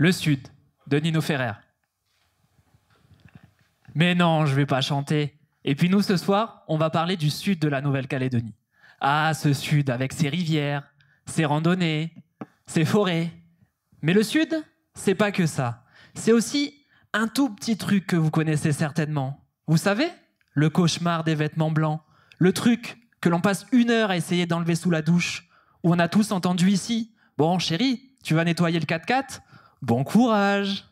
Le Sud, de Nino Ferrer. Mais non, je vais pas chanter. Et puis nous, ce soir, on va parler du Sud de la Nouvelle-Calédonie. Ah, ce Sud, avec ses rivières, ses randonnées, ses forêts. Mais le Sud, c'est pas que ça. C'est aussi un tout petit truc que vous connaissez certainement. Vous savez Le cauchemar des vêtements blancs. Le truc que l'on passe une heure à essayer d'enlever sous la douche. Où on a tous entendu ici Bon, chérie, tu vas nettoyer le 4x4 Bon courage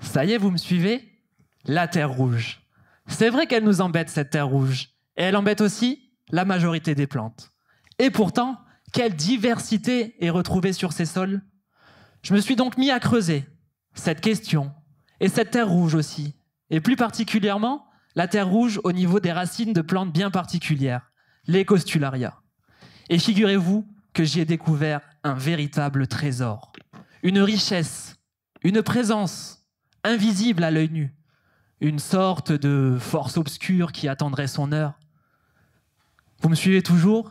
Ça y est, vous me suivez La Terre rouge. C'est vrai qu'elle nous embête, cette Terre rouge. Et elle embête aussi la majorité des plantes. Et pourtant, quelle diversité est retrouvée sur ces sols Je me suis donc mis à creuser cette question, et cette Terre rouge aussi, et plus particulièrement la Terre rouge au niveau des racines de plantes bien particulières, les costularia. Et figurez-vous que j'y ai découvert un véritable trésor, une richesse une présence invisible à l'œil nu, une sorte de force obscure qui attendrait son heure. Vous me suivez toujours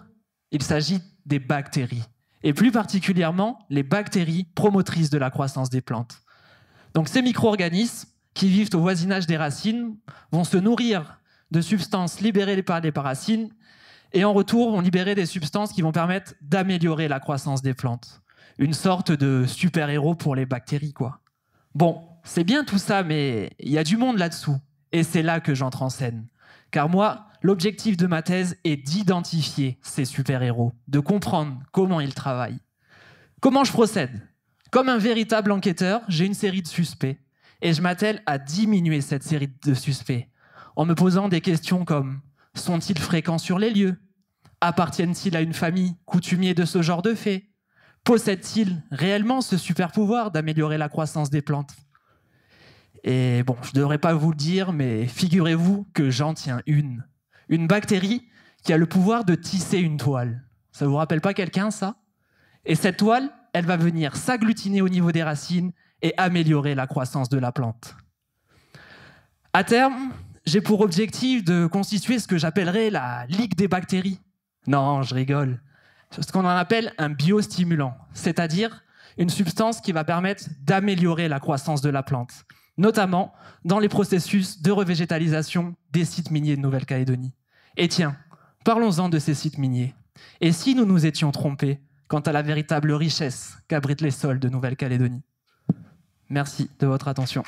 Il s'agit des bactéries, et plus particulièrement les bactéries promotrices de la croissance des plantes. Donc ces micro-organismes qui vivent au voisinage des racines vont se nourrir de substances libérées par les racines et en retour vont libérer des substances qui vont permettre d'améliorer la croissance des plantes. Une sorte de super-héros pour les bactéries, quoi. Bon, c'est bien tout ça, mais il y a du monde là-dessous. Et c'est là que j'entre en scène. Car moi, l'objectif de ma thèse est d'identifier ces super-héros, de comprendre comment ils travaillent. Comment je procède Comme un véritable enquêteur, j'ai une série de suspects. Et je m'attelle à diminuer cette série de suspects en me posant des questions comme sont-ils fréquents sur les lieux Appartiennent-ils à une famille coutumier de ce genre de faits possède-t-il réellement ce super pouvoir d'améliorer la croissance des plantes Et bon, je ne devrais pas vous le dire, mais figurez-vous que j'en tiens une. Une bactérie qui a le pouvoir de tisser une toile. Ça vous rappelle pas quelqu'un, ça Et cette toile, elle va venir s'agglutiner au niveau des racines et améliorer la croissance de la plante. À terme, j'ai pour objectif de constituer ce que j'appellerais la ligue des bactéries. Non, je rigole ce qu'on appelle un biostimulant, c'est-à-dire une substance qui va permettre d'améliorer la croissance de la plante, notamment dans les processus de revégétalisation des sites miniers de Nouvelle-Calédonie. Et tiens, parlons-en de ces sites miniers. Et si nous nous étions trompés quant à la véritable richesse qu'abritent les sols de Nouvelle-Calédonie Merci de votre attention.